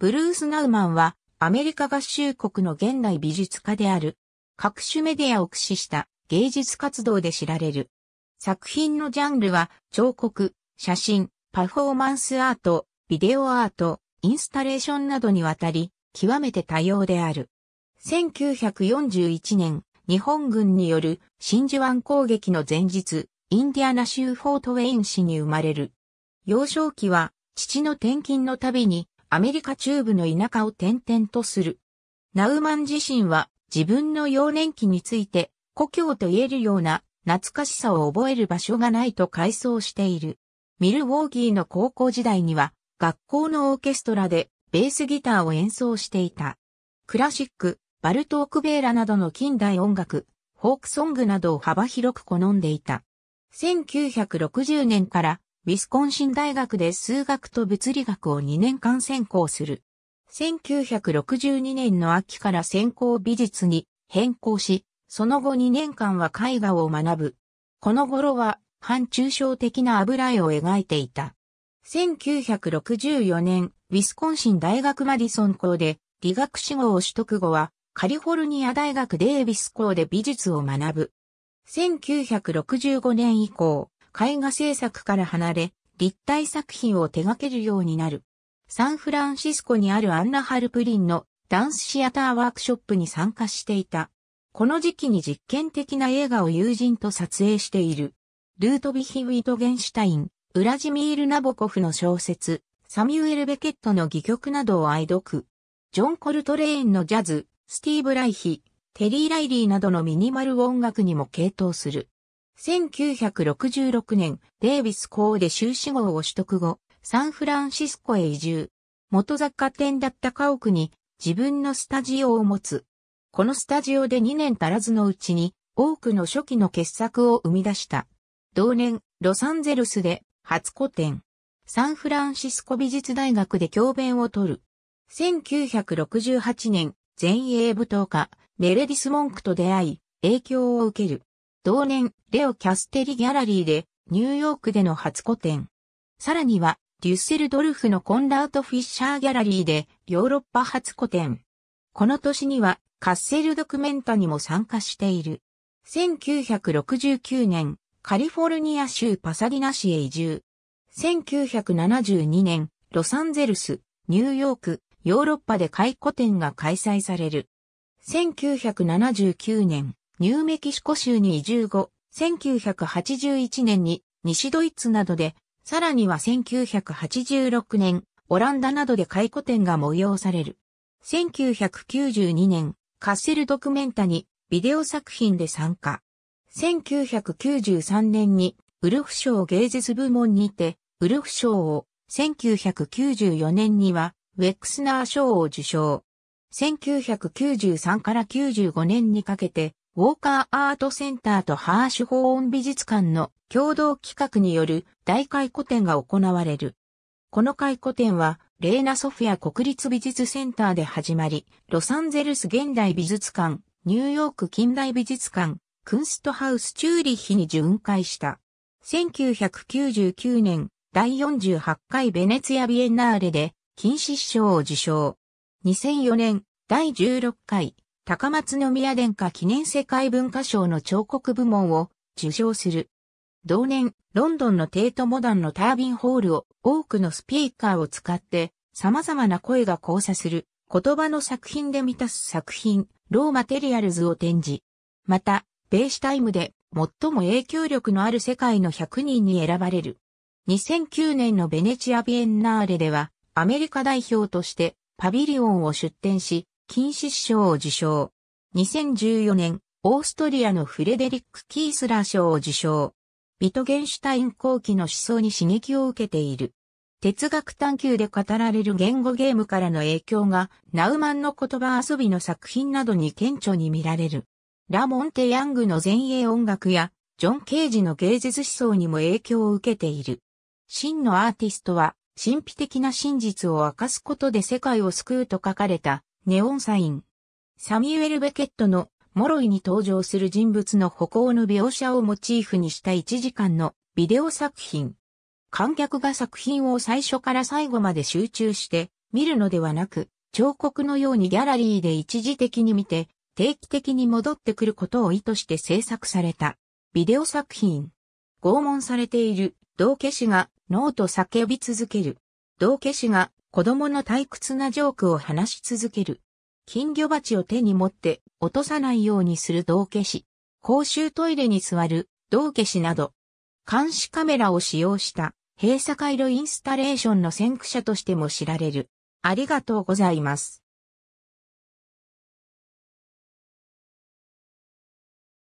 ブルース・ナウマンはアメリカ合衆国の現代美術家である。各種メディアを駆使した芸術活動で知られる。作品のジャンルは彫刻、写真、パフォーマンスアート、ビデオアート、インスタレーションなどにわたり極めて多様である。1941年、日本軍による真珠湾攻撃の前日、インディアナ州フォートウェイン市に生まれる。幼少期は父の転勤のたびにアメリカ中部の田舎を転々とする。ナウマン自身は自分の幼年期について故郷と言えるような懐かしさを覚える場所がないと回想している。ミルウォーギーの高校時代には学校のオーケストラでベースギターを演奏していた。クラシック、バルトークベーラなどの近代音楽、フォークソングなどを幅広く好んでいた。1960年からウィスコンシン大学で数学と物理学を2年間専攻する。1962年の秋から専攻美術に変更し、その後2年間は絵画を学ぶ。この頃は、反抽象的な油絵を描いていた。1964年、ウィスコンシン大学マディソン校で理学士号を取得後は、カリフォルニア大学デービス校で美術を学ぶ。1965年以降、絵画制作から離れ、立体作品を手掛けるようになる。サンフランシスコにあるアンナ・ハルプリンのダンスシアターワークショップに参加していた。この時期に実験的な映画を友人と撮影している。ルートビヒ・ウィトゲンシュタイン、ウラジミール・ナボコフの小説、サミュエル・ベケットの戯曲などを愛読。ジョン・コルトレーンのジャズ、スティーブ・ライヒ、テリー・ライリーなどのミニマル音楽にも傾倒する。1966年、デイビス校で修士号を取得後、サンフランシスコへ移住。元雑貨店だった家屋に自分のスタジオを持つ。このスタジオで2年足らずのうちに多くの初期の傑作を生み出した。同年、ロサンゼルスで初個展。サンフランシスコ美術大学で教鞭を取る。1968年、前衛舞踏家、メレディス・モンクと出会い、影響を受ける。同年、レオ・キャステリ・ギャラリーで、ニューヨークでの初個展。さらには、デュッセルドルフのコンラート・フィッシャー・ギャラリーで、ヨーロッパ初個展。この年には、カッセル・ドクメンタにも参加している。1969年、カリフォルニア州パサディナ市へ移住。1972年、ロサンゼルス、ニューヨーク、ヨーロッパで回顧展が開催される。1979年、ニューメキシコ州に移住後、1981年に西ドイツなどで、さらには1986年、オランダなどで回顧展が催される。1992年、カッセルドクメンタにビデオ作品で参加。1993年にウルフ賞芸術部門にて、ウルフ賞を、1994年にはウェックスナー賞を受賞。1993から95年にかけてウォーカーアートセンターとハーシュホーン美術館の共同企画による大回顧展が行われる。この回顧展は、レーナソフィア国立美術センターで始まり、ロサンゼルス現代美術館、ニューヨーク近代美術館、クンストハウスチューリッヒに巡回した。1999年、第48回ベネツィアビエンナーレで、金獅子賞を受賞。2004年、第16回高松宮殿下記念世界文化賞の彫刻部門を受賞する。同年、ロンドンのテートモダンのタービンホールを多くのスピーカーを使って様々な声が交差する言葉の作品で満たす作品、ローマテリアルズを展示。また、ベーシュタイムで最も影響力のある世界の100人に選ばれる。2009年のベネチアビエンナーレではアメリカ代表としてパビリオンを出展し、金獅子賞を受賞。2014年、オーストリアのフレデリック・キースラー賞を受賞。ビトゲンシュタイン後期の思想に刺激を受けている。哲学探求で語られる言語ゲームからの影響が、ナウマンの言葉遊びの作品などに顕著に見られる。ラモンテ・ヤングの前衛音楽や、ジョン・ケージの芸術思想にも影響を受けている。真のアーティストは、神秘的な真実を明かすことで世界を救うと書かれたネオンサイン。サミュエル・ベケットのモロイに登場する人物の歩行の描写をモチーフにした1時間のビデオ作品。観客が作品を最初から最後まで集中して見るのではなく、彫刻のようにギャラリーで一時的に見て、定期的に戻ってくることを意図して制作されたビデオ作品。拷問されている道化師がノーと叫び続ける。道化師が子供の退屈なジョークを話し続ける。金魚鉢を手に持って落とさないようにする道化師。公衆トイレに座る道化師など。監視カメラを使用した閉鎖回路インスタレーションの先駆者としても知られる。ありがとうございます。